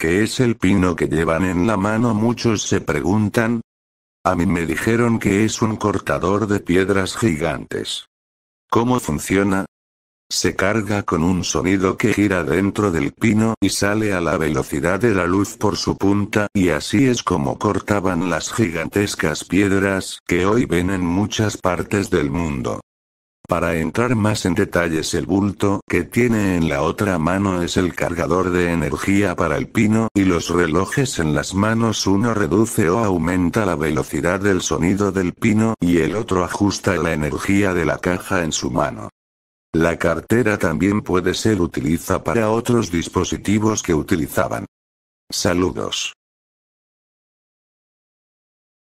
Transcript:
¿Qué es el pino que llevan en la mano? Muchos se preguntan. A mí me dijeron que es un cortador de piedras gigantes. ¿Cómo funciona? Se carga con un sonido que gira dentro del pino y sale a la velocidad de la luz por su punta y así es como cortaban las gigantescas piedras que hoy ven en muchas partes del mundo. Para entrar más en detalles, el bulto que tiene en la otra mano es el cargador de energía para el pino y los relojes en las manos uno reduce o aumenta la velocidad del sonido del pino y el otro ajusta la energía de la caja en su mano. La cartera también puede ser utilizada para otros dispositivos que utilizaban. Saludos.